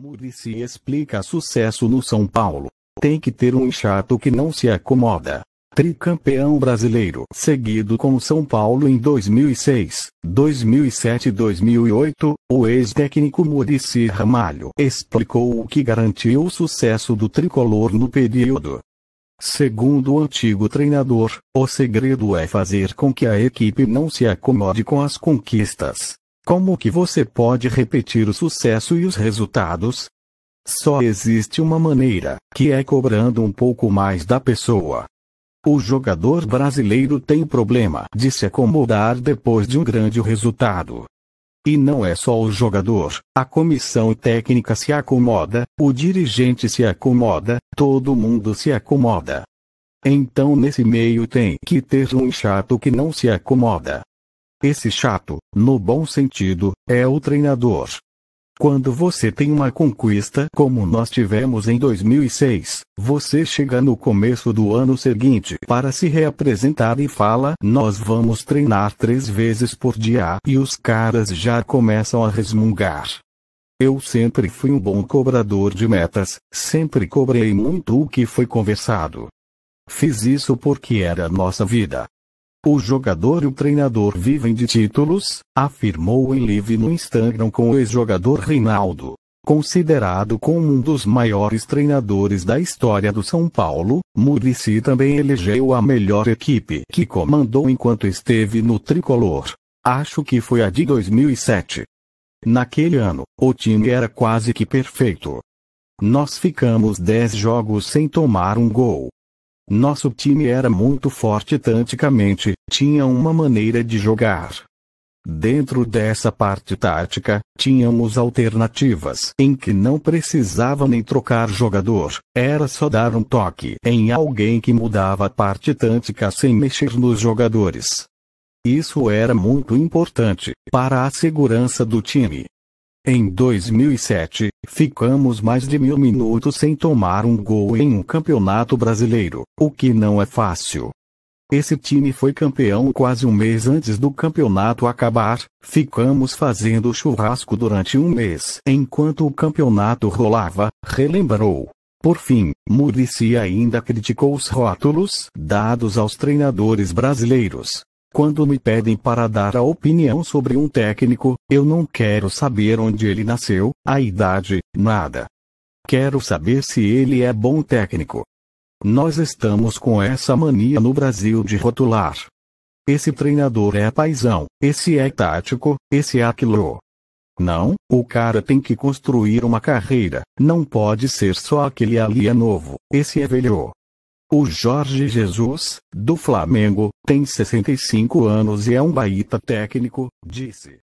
Murici explica sucesso no São Paulo. Tem que ter um chato que não se acomoda. Tricampeão brasileiro, seguido com São Paulo em 2006, 2007 e 2008, o ex-técnico Murici Ramalho explicou o que garantiu o sucesso do tricolor no período. Segundo o antigo treinador, o segredo é fazer com que a equipe não se acomode com as conquistas, como que você pode repetir o sucesso e os resultados? Só existe uma maneira, que é cobrando um pouco mais da pessoa. O jogador brasileiro tem problema de se acomodar depois de um grande resultado. E não é só o jogador, a comissão técnica se acomoda, o dirigente se acomoda, todo mundo se acomoda. Então nesse meio tem que ter um chato que não se acomoda. Esse chato no bom sentido, é o treinador. Quando você tem uma conquista como nós tivemos em 2006, você chega no começo do ano seguinte para se reapresentar e fala: Nós vamos treinar três vezes por dia, e os caras já começam a resmungar. Eu sempre fui um bom cobrador de metas, sempre cobrei muito o que foi conversado. Fiz isso porque era nossa vida, o jogador e o treinador vivem de títulos, afirmou em live no Instagram com o ex-jogador Reinaldo. Considerado como um dos maiores treinadores da história do São Paulo, Murici também elegeu a melhor equipe que comandou enquanto esteve no tricolor. Acho que foi a de 2007. Naquele ano, o time era quase que perfeito. Nós ficamos 10 jogos sem tomar um gol. Nosso time era muito forte tanticamente, tinha uma maneira de jogar. Dentro dessa parte tática, tínhamos alternativas em que não precisava nem trocar jogador, era só dar um toque em alguém que mudava a parte tática sem mexer nos jogadores. Isso era muito importante para a segurança do time. Em 2007, ficamos mais de mil minutos sem tomar um gol em um campeonato brasileiro, o que não é fácil. Esse time foi campeão quase um mês antes do campeonato acabar, ficamos fazendo churrasco durante um mês enquanto o campeonato rolava, relembrou. Por fim, Murici ainda criticou os rótulos dados aos treinadores brasileiros. Quando me pedem para dar a opinião sobre um técnico, eu não quero saber onde ele nasceu, a idade, nada. Quero saber se ele é bom técnico. Nós estamos com essa mania no Brasil de rotular. Esse treinador é paisão, esse é tático, esse é aquilo. Não, o cara tem que construir uma carreira, não pode ser só aquele ali é novo, esse é velho. O Jorge Jesus, do Flamengo, tem 65 anos e é um baita técnico, disse.